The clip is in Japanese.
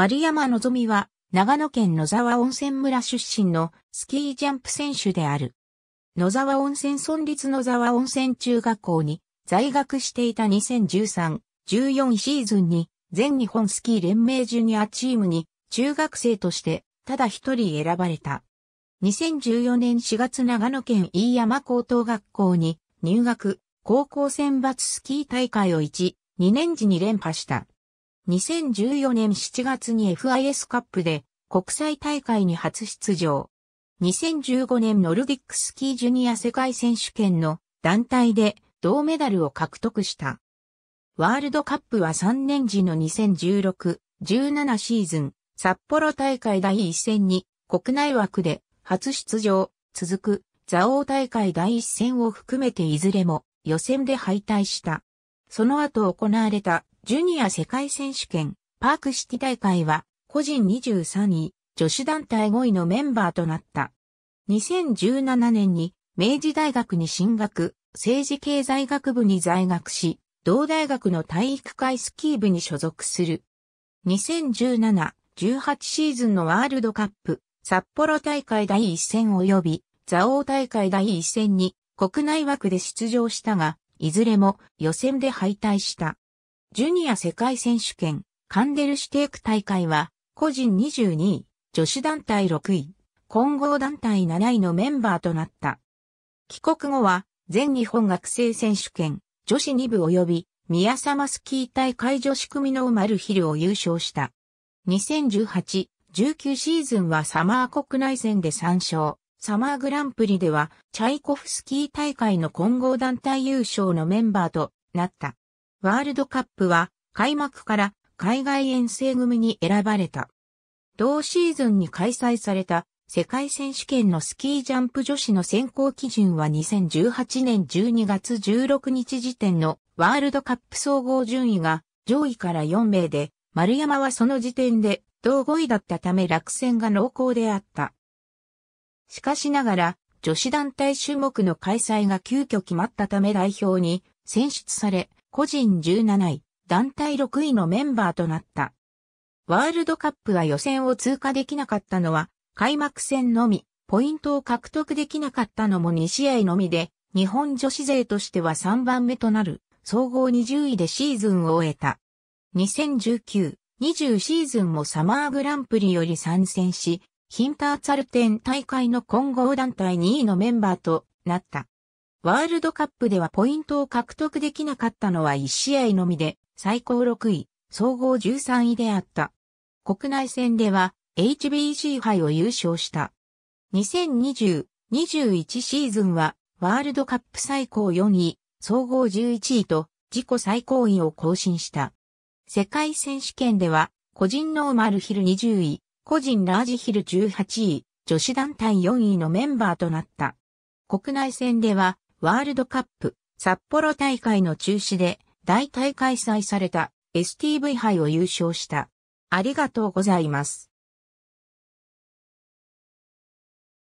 丸山のぞみは、長野県野沢温泉村出身のスキージャンプ選手である。野沢温泉村立野沢温泉中学校に在学していた2013、14シーズンに全日本スキー連盟ジュニアチームに中学生としてただ一人選ばれた。2014年4月長野県飯山高等学校に入学、高校選抜スキー大会を1、2年時に連覇した。2014年7月に FIS カップで国際大会に初出場。2015年ノルディックスキージュニア世界選手権の団体で銅メダルを獲得した。ワールドカップは3年時の2016、17シーズン、札幌大会第1戦に国内枠で初出場、続く、ザオ大会第1戦を含めていずれも予選で敗退した。その後行われたジュニア世界選手権、パークシティ大会は、個人23位、女子団体5位のメンバーとなった。2017年に、明治大学に進学、政治経済学部に在学し、同大学の体育会スキー部に所属する。2017、18シーズンのワールドカップ、札幌大会第1戦及び、蔵王大会第1戦に国内枠で出場したが、いずれも予選で敗退した。ジュニア世界選手権、カンデルシテーク大会は、個人22位、女子団体6位、混合団体7位のメンバーとなった。帰国後は、全日本学生選手権、女子2部及び、宮様スキー大会女子組のマルヒルを優勝した。2018、19シーズンはサマー国内戦で3勝、サマーグランプリでは、チャイコフスキー大会の混合団体優勝のメンバーとなった。ワールドカップは開幕から海外遠征組に選ばれた。同シーズンに開催された世界選手権のスキージャンプ女子の選考基準は2018年12月16日時点のワールドカップ総合順位が上位から4名で、丸山はその時点で同5位だったため落選が濃厚であった。しかしながら、女子団体種目の開催が急遽決まったため代表に選出され、個人17位、団体6位のメンバーとなった。ワールドカップは予選を通過できなかったのは、開幕戦のみ、ポイントを獲得できなかったのも2試合のみで、日本女子勢としては3番目となる、総合20位でシーズンを終えた。2019、20シーズンもサマーグランプリより参戦し、ヒンターツァルテン大会の混合団体2位のメンバーとなった。ワールドカップではポイントを獲得できなかったのは1試合のみで、最高6位、総合13位であった。国内戦では HBC 杯を優勝した。2020-21シーズンはワールドカップ最高4位、総合11位と自己最高位を更新した。世界選手権では個人ノーマルヒル20位、個人ラージヒル18位、女子団体4位のメンバーとなった。国内戦ではワールドカップ札幌大会の中止で大体開催された STV 杯を優勝した。ありがとうございます。